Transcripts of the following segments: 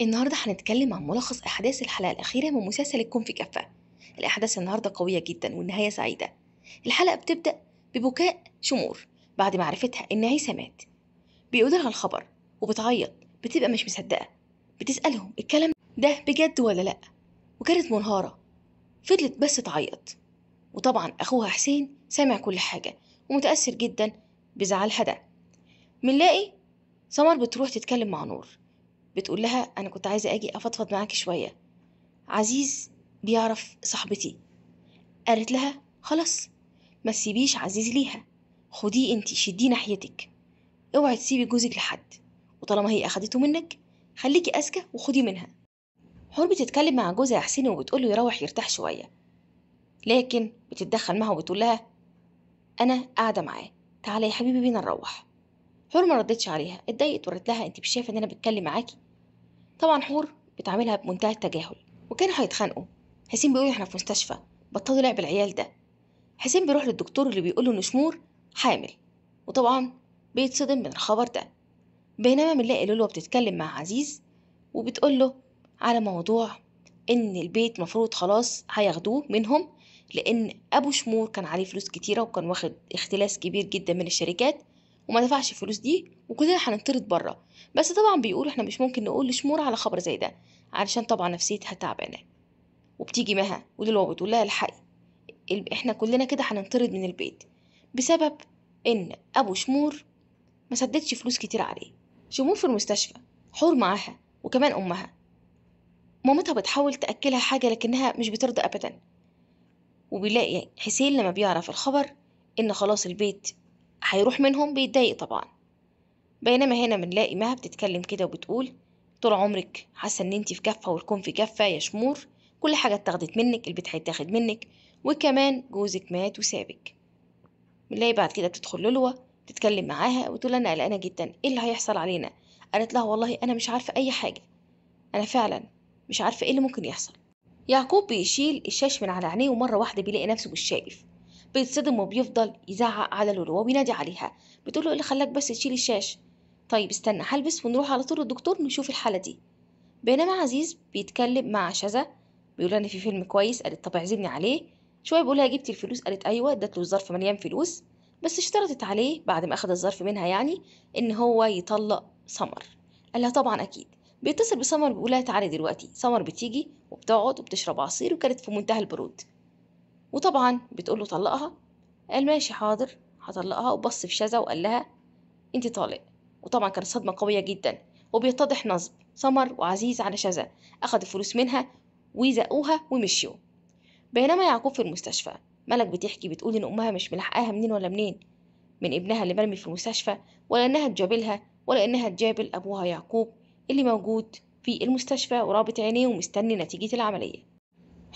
النهاردة هنتكلم عن ملخص أحداث الحلقة الأخيرة من مسلسل الكون في كفة الأحداث النهاردة قوية جدا والنهاية سعيدة الحلقة بتبدأ ببكاء شمور بعد معرفتها إن عيسى مات بيقولها الخبر وبتعيط بتبقى مش مصدقة بتسألهم الكلام ده بجد ولا لأ وكانت منهارة فضلت بس تعيط وطبعا أخوها حسين سامع كل حاجة ومتأثر جدا بزعلها ده بنلاقي سمر بتروح تتكلم مع نور بتقول لها انا كنت عايزه اجي افضفض معاكي شويه عزيز بيعرف صاحبتي قالت لها خلاص ما تسيبيش عزيز ليها خديه انتي شديه ناحيتك اوعي تسيبي جوزك لحد وطالما هي اخدته منك خليكي اذكى وخدي منها حور بتتكلم مع جوزها حسين وبتقوله يروح يرتاح شويه لكن بتتدخل معها وبتقول لها انا قاعده معاه تعالى يا حبيبي بينا نروح حور ما ردتش عليها اتضايقت وردت لها انت مش شايفه ان انا بتكلم معاكي طبعا حور بتعاملها بمنتهى التجاهل وكانوا هيتخانقوا حسين بيقول احنا في مستشفى بطلوا لعب العيال ده حسين بيروح للدكتور اللي بيقول له ان شمور حامل وطبعا بيتصدم من الخبر ده بينما بنلاقي لولو بتتكلم مع عزيز وبتقول له على موضوع ان البيت مفروض خلاص هياخدوه منهم لان ابو شمور كان عليه فلوس كتيره وكان واخد اختلاس كبير جدا من الشركات وما دفعش الفلوس دي وكلنا هنطرد بره بس طبعا بيقول احنا مش ممكن نقول لشمور على خبر زي ده علشان طبعا نفسيتها تعبانه وبتيجي مها ودول بتقول لها الحقي احنا كلنا كده هننطرد من البيت بسبب ان ابو شمور ما سددش فلوس كتير عليه شمور في المستشفى حور معاها وكمان امها مامتها بتحاول تاكلها حاجه لكنها مش بترضى ابدا وبيلاقي حسين لما بيعرف الخبر ان خلاص البيت هيروح منهم بيتضايق طبعا بينما هنا بنلاقي مها بتتكلم كده وبتقول طول عمرك حاسه ان انت في كفه والكون في كفه يا شمور كل حاجه اتاخدت منك البيت هيتاخد منك وكمان جوزك مات وسابك بنلاقي بعد كده بتدخل لولوة تتكلم معاها وتقول انا قلقانه جدا ايه اللي هيحصل علينا قالت لها والله انا مش عارفه اي حاجه انا فعلا مش عارفه ايه اللي ممكن يحصل يعقوب بيشيل الشاش من على عينيه ومره واحده بيلاقي نفسه مش شايف بيتصدم وبيفضل يزعق على لولو وبينادي عليها بتقول له ايه اللي خلاك بس تشيل الشاش طيب استنى هلبس ونروح على طول الدكتور نشوف الحالة دي بينما عزيز بيتكلم مع شذا بيقول ان في فيلم كويس قالت طب اعزمني عليه شوية بيقولها جبت الفلوس قالت ايوه ادت له الظرف مليان فلوس بس اشترطت عليه بعد ما اخد الظرف منها يعني ان هو يطلق سمر قال لها طبعا اكيد بيتصل بسمر بيقولها تعالي دلوقتي سمر بتيجي وبتقعد وبتشرب عصير وكانت في منتهى البرود وطبعا بتقول له طلقها قال ماشي حاضر هطلقها وبص في شذا وقال لها انت طالق وطبعا كانت صدمة قوية جدا وبيتضح نصب سمر وعزيز على شذا أخدوا الفلوس منها وزقوها ومشيوا بينما يعقوب في المستشفى ملك بتحكي بتقول إن أمها مش ملحقاها منين ولا منين من ابنها اللي مرمي في المستشفى ولا إنها تجابلها ولا إنها تجابل أبوها يعقوب اللي موجود في المستشفى ورابط عينيه ومستني نتيجة العملية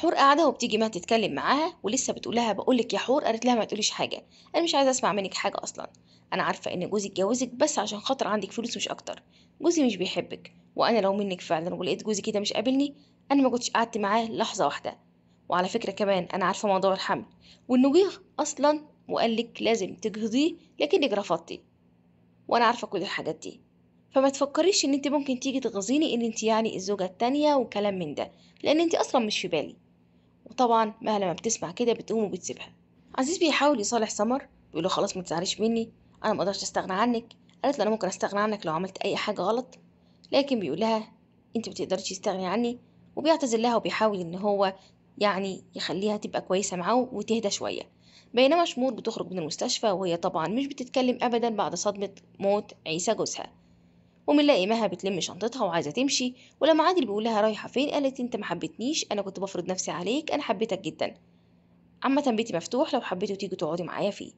حور قاعده وبتيجي ما تتكلم معاها ولسه بتقولها بقولك يا حور قالت لها ما تقوليش حاجه انا مش عايزه اسمع منك حاجه اصلا انا عارفه ان جوزي اتجوزك بس عشان خاطر عندك فلوس مش اكتر جوزي مش بيحبك وانا لو منك فعلا ولقيت جوزي كده مش قابلني انا ما كنتش قعدت معاه لحظه واحده وعلى فكره كمان انا عارفه موضوع الحمل وانه جه اصلا وقال لك لازم تجهضيه لكنك رفضتي وانا عارفه كل الحاجات دي فما تفكريش ان انت ممكن تيجي تغزيني ان انت يعني الزوجه التانية وكلام من ده لان انت اصلا مش في بالي وطبعا مهلا لما بتسمع كده بتقوم وبتسيبها عزيز بيحاول يصالح سمر بيقول له خلاص ما تزعليش مني انا ما اقدرش استغنى عنك قالت له انا ممكن استغنى عنك لو عملت اي حاجه غلط لكن بيقول لها انت ما تقدريش تستغني عني وبيعتذر لها وبيحاول ان هو يعني يخليها تبقى كويسه معاه وتهدى شويه بينما شمور بتخرج من المستشفى وهي طبعا مش بتتكلم ابدا بعد صدمه موت عيسى جوزها ومنلاقي مها بتلم شنطتها وعايزه تمشي ولما عادل بيقول لها رايحه فين قالت انت ما حبيتنيش انا كنت بفرض نفسي عليك انا حبيتك جدا عامه بيتي مفتوح لو حبيتوا تيجوا تقعدي معايا فيه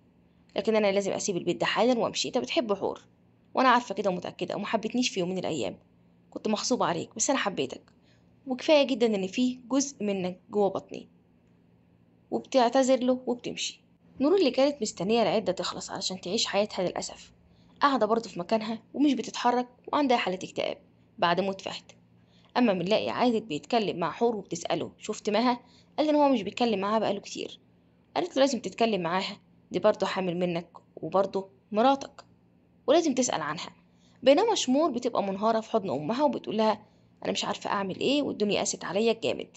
لكن انا لازم اسيب البيت ده حالا وامشي انت بتحب حور وانا عارفه كده ومتاكده وما حبيتنيش في يوم من الايام كنت مغصوبه عليك بس انا حبيتك وكفايه جدا ان فيه جزء منك جوه بطني وبتعتذر له وبتمشي نور اللي كانت مستنيه العده تخلص علشان تعيش حياتها للاسف قاعدة برضه في مكانها ومش بتتحرك وعندها حالة اكتئاب بعد موت فهد أما بنلاقي عادل بيتكلم مع حور وبتسأله شفت مها؟ قال إن هو مش بيتكلم معاها بقاله كتير قالت له لازم تتكلم معاها دي برضه حامل منك وبرضه مراتك ولازم تسأل عنها بينما شمور بتبقى منهارة في حضن أمها وبتقول لها أنا مش عارفة أعمل إيه والدنيا قاست عليا جامد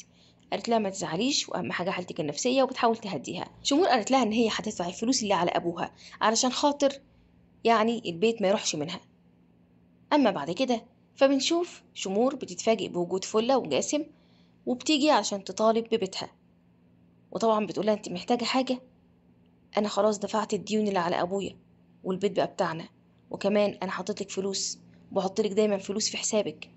قالت لها ما تزعليش واهم حاجه حالتك النفسيه وبتحاول تهديها شمور قالت لها ان هي هتدفع الفلوس اللي على ابوها علشان خاطر يعني البيت ما يروحش منها أما بعد كده فبنشوف شمور بتتفاجئ بوجود فلة وجاسم وبتيجي عشان تطالب ببيتها وطبعا بتقولها انت محتاجة حاجة أنا خلاص دفعت الديون اللي على أبويا والبيت بقى بتاعنا وكمان أنا حطيتلك فلوس لك دايما فلوس في حسابك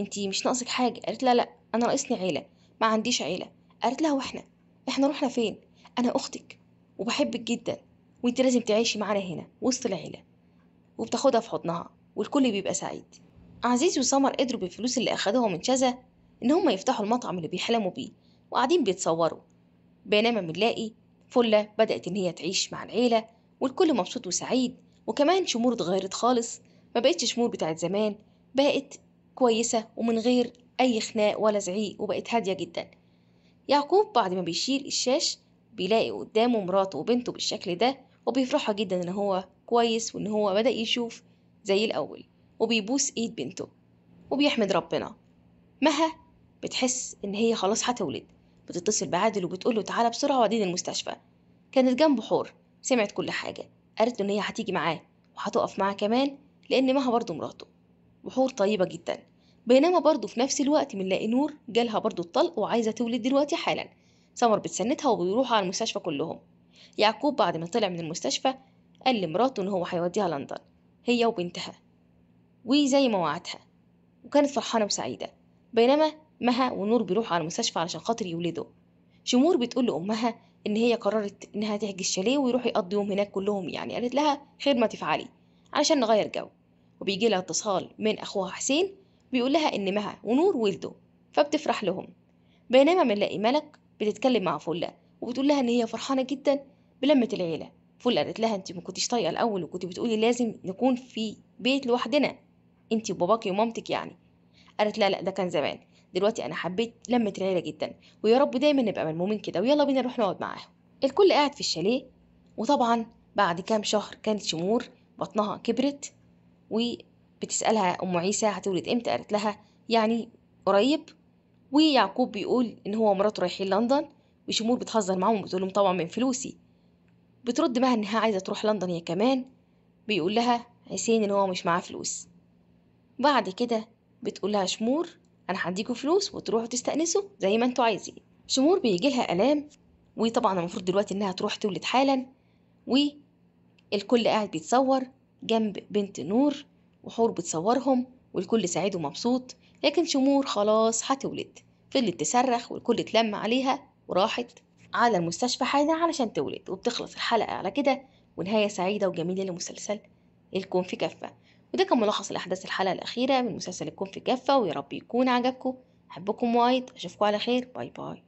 انت مش ناقصك حاجة قالت لا لا أنا ناقصني عيلة ما عنديش عيلة قالت لها واحنا احنا روحنا فين أنا أختك وبحبك جدا وانت لازم تعيشي معانا هنا وسط العيلة وبتاخدها في حضنها والكل بيبقى سعيد عزيزي وسمر قدروا بالفلوس اللي أخدوها من شذا إن هما يفتحوا المطعم اللي بيحلموا بيه وقاعدين بيتصوروا بينما بنلاقي فلة بدأت إن هي تعيش مع العيلة والكل مبسوط وسعيد وكمان شمور اتغيرت خالص ما بقتش شمور بتاعت زمان بقت كويسة ومن غير أي خناق ولا زعيق وبقت هادية جدا يعقوب بعد ما بيشيل الشاش بيلاقي قدامه مراته وبنته بالشكل ده وبيفرحها جدا إن هو كويس وإن هو بدأ يشوف زي الأول وبيبوس إيد بنته وبيحمد ربنا مها بتحس إن هي خلاص هتولد بتتصل بعادل وبتقوله تعالى بسرعة وديني المستشفى كانت جنب حور سمعت كل حاجة قالت له إن هي هتيجي معاه وهتقف معاه كمان لأن مها برضه مراته وحور طيبة جدا بينما برضه في نفس الوقت بنلاقي نور جالها برضه الطلق وعايزة تولد دلوقتي حالا سمر بتسندها وبيروحوا على المستشفى كلهم يعقوب بعد ما طلع من المستشفى قال لمراته إن هو هيوديها لندن هي وبنتها وزي ما وعدها وكانت فرحانة وسعيدة بينما مها ونور بيروحوا على المستشفى علشان خاطر يولدوا شمور بتقول لأمها إن هي قررت إنها تحجز الشاليه ويروح يقضي يوم هناك كلهم يعني قالت لها خير ما تفعلي علشان نغير جو وبيجي لها اتصال من أخوها حسين بيقول لها إن مها ونور ولدوا فبتفرح لهم بينما بنلاقي ملك بتتكلم مع فلة وبتقول لها ان هي فرحانه جدا بلمه العيله فول قالت لها انت ما كنتيش طايقه الاول وكنت بتقولي لازم نكون في بيت لوحدنا انت وباباكي ومامتك يعني قالت لا لا ده كان زمان دلوقتي انا حبيت لمه العيله جدا ويا رب دايما نبقى ملمومين كده ويلا بينا نروح نقعد معاهم الكل قاعد في الشاليه وطبعا بعد كام شهر كانت شمور بطنها كبرت وبتسالها ام عيسى هتولد امتى قالت لها يعني قريب ويعقوب بيقول ان هو ومراته رايحين لندن وشمور بتهزر معاهم وبتقول لهم طبعا من فلوسي بترد معاها انها عايزه تروح لندن هي كمان بيقول لها حسين ان هو مش معاه فلوس بعد كده بتقول لها شمور انا هديكوا فلوس وتروحوا تستأنسوا زي ما انتوا عايزين شمور بيجي لها الام وطبعا المفروض دلوقتي انها تروح تولد حالا والكل قاعد بيتصور جنب بنت نور وحور بتصورهم والكل سعيد ومبسوط لكن شمور خلاص هتولد فضلت تصرخ والكل اتلم عليها وراحت على المستشفى حالا علشان تولد وبتخلص الحلقة على كده ونهاية سعيدة وجميلة لمسلسل الكون في كفة وده كان ملخص لأحداث الحلقة الأخيرة من مسلسل الكون في كفة ويا رب يكون عجبكم أحبكم وايد أشوفكم على خير باي باي